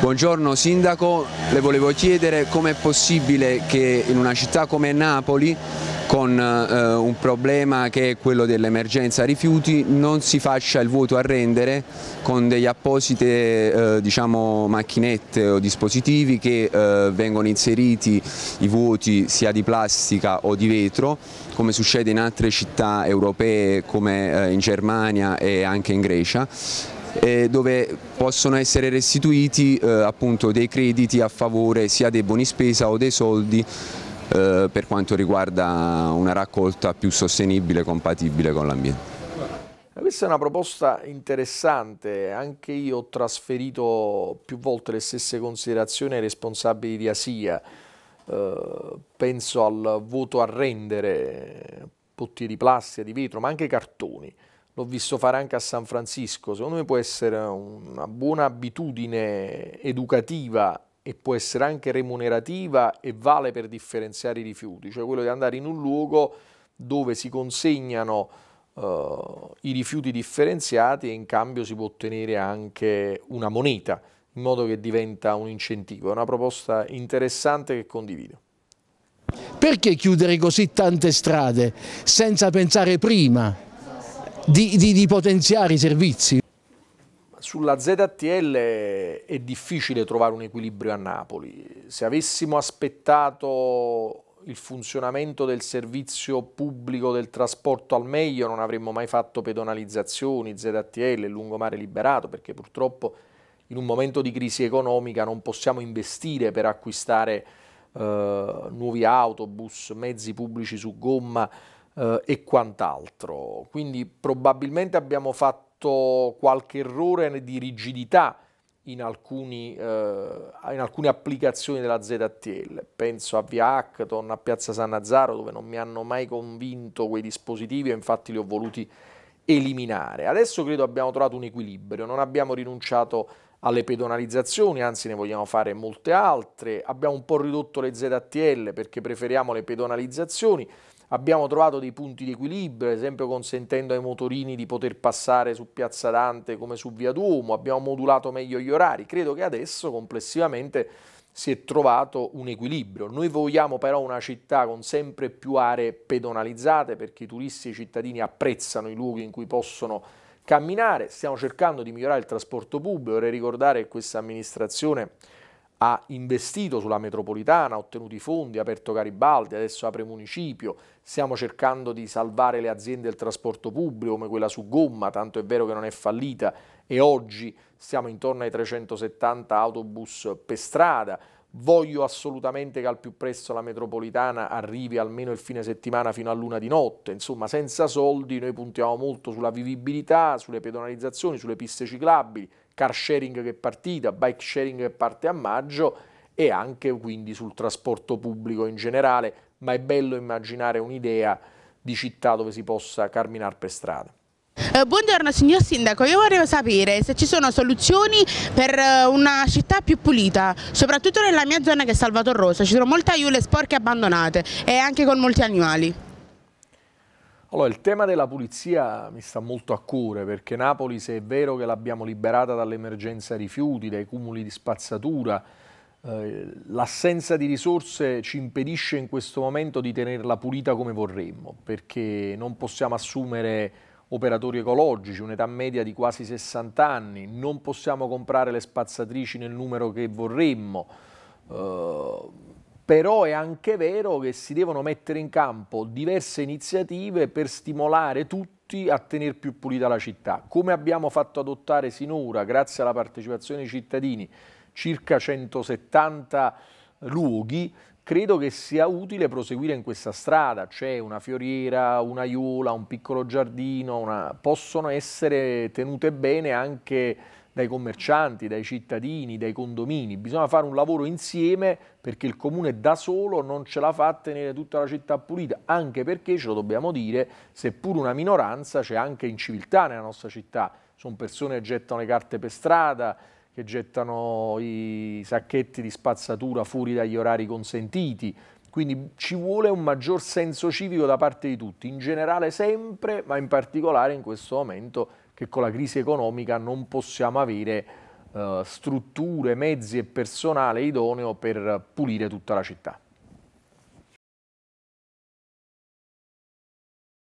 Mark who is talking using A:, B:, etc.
A: Buongiorno Sindaco, le volevo chiedere com'è possibile che in una città come Napoli con eh, un problema che è quello dell'emergenza rifiuti non si faccia il vuoto a rendere con degli apposite eh, diciamo, macchinette o dispositivi che eh, vengono inseriti i vuoti sia di plastica o di vetro come succede in altre città europee come eh, in Germania e anche in Grecia eh, dove possono essere restituiti eh, appunto, dei crediti a favore sia dei buoni spesa o dei soldi eh, per quanto riguarda una raccolta più sostenibile e compatibile con l'ambiente.
B: Questa è una proposta interessante, anche io ho trasferito più volte le stesse considerazioni ai responsabili di Asia, penso al voto a rendere, bottiglie di plastica, di vetro, ma anche cartoni l'ho visto fare anche a San Francisco, secondo me può essere una buona abitudine educativa e può essere anche remunerativa e vale per differenziare i rifiuti, cioè quello di andare in un luogo dove si consegnano uh, i rifiuti differenziati e in cambio si può ottenere anche una moneta, in modo che diventa un incentivo. È una proposta interessante che condivido. Perché chiudere così tante strade senza pensare prima di, di, di potenziare i servizi. Sulla ZTL è difficile trovare un equilibrio a Napoli. Se avessimo aspettato il funzionamento del servizio pubblico del trasporto al meglio, non avremmo mai fatto pedonalizzazioni, ZTL, lungomare liberato, perché purtroppo in un momento di crisi economica non possiamo investire per acquistare eh, nuovi autobus, mezzi pubblici su gomma, eh, e quant'altro. Quindi probabilmente abbiamo fatto qualche errore di rigidità in, alcuni, eh, in alcune applicazioni della ZTL. Penso a Via Hackathon, a Piazza San Nazzaro, dove non mi hanno mai convinto quei dispositivi e infatti li ho voluti eliminare. Adesso credo abbiamo trovato un equilibrio, non abbiamo rinunciato alle pedonalizzazioni, anzi ne vogliamo fare molte altre, abbiamo un po' ridotto le ZTL perché preferiamo le pedonalizzazioni, abbiamo trovato dei punti di equilibrio, ad esempio consentendo ai motorini di poter passare su Piazza Dante come su Via Duomo, abbiamo modulato meglio gli orari, credo che adesso complessivamente si è trovato un equilibrio. Noi vogliamo però una città con sempre più aree pedonalizzate perché i turisti e i cittadini apprezzano i luoghi in cui possono camminare, stiamo cercando di migliorare il trasporto pubblico, vorrei ricordare che questa amministrazione ha investito sulla metropolitana, ha ottenuto i fondi, ha aperto Garibaldi, adesso apre municipio, stiamo cercando di salvare le aziende del trasporto pubblico come quella su gomma, tanto è vero che non è fallita e oggi siamo intorno ai 370 autobus per strada, voglio assolutamente che al più presto la metropolitana arrivi almeno il fine settimana fino a luna di notte, insomma senza soldi noi puntiamo molto sulla vivibilità, sulle pedonalizzazioni, sulle piste ciclabili, car sharing che è partita, bike sharing che parte a maggio e anche quindi sul trasporto pubblico in generale, ma è bello immaginare un'idea di città dove si possa camminare per strada.
A: Eh, buongiorno signor Sindaco, io vorrei sapere se ci sono soluzioni per eh, una città più pulita, soprattutto nella mia zona che è Salvatore Rosa, ci sono molte aiule sporche abbandonate e anche con molti animali.
B: Allora, il tema della pulizia mi sta molto a cuore perché Napoli, se è vero che l'abbiamo liberata dall'emergenza rifiuti, dai cumuli di spazzatura, eh, l'assenza di risorse ci impedisce in questo momento di tenerla pulita come vorremmo perché non possiamo assumere operatori ecologici, un'età media di quasi 60 anni, non possiamo comprare le spazzatrici nel numero che vorremmo, eh, però è anche vero che si devono mettere in campo diverse iniziative per stimolare tutti a tenere più pulita la città, come abbiamo fatto adottare sinora, grazie alla partecipazione dei cittadini, circa 170 luoghi, credo che sia utile proseguire in questa strada, cioè una fioriera, una iola, un piccolo giardino, una... possono essere tenute bene anche dai commercianti, dai cittadini, dai condomini. Bisogna fare un lavoro insieme perché il comune da solo non ce la fa a tenere tutta la città pulita, anche perché, ce lo dobbiamo dire, seppur una minoranza c'è anche inciviltà nella nostra città. Sono persone che gettano le carte per strada, che gettano i sacchetti di spazzatura fuori dagli orari consentiti. Quindi ci vuole un maggior senso civico da parte di tutti, in generale sempre, ma in particolare in questo momento che con la crisi economica non possiamo avere eh, strutture, mezzi e personale idoneo per pulire tutta la città.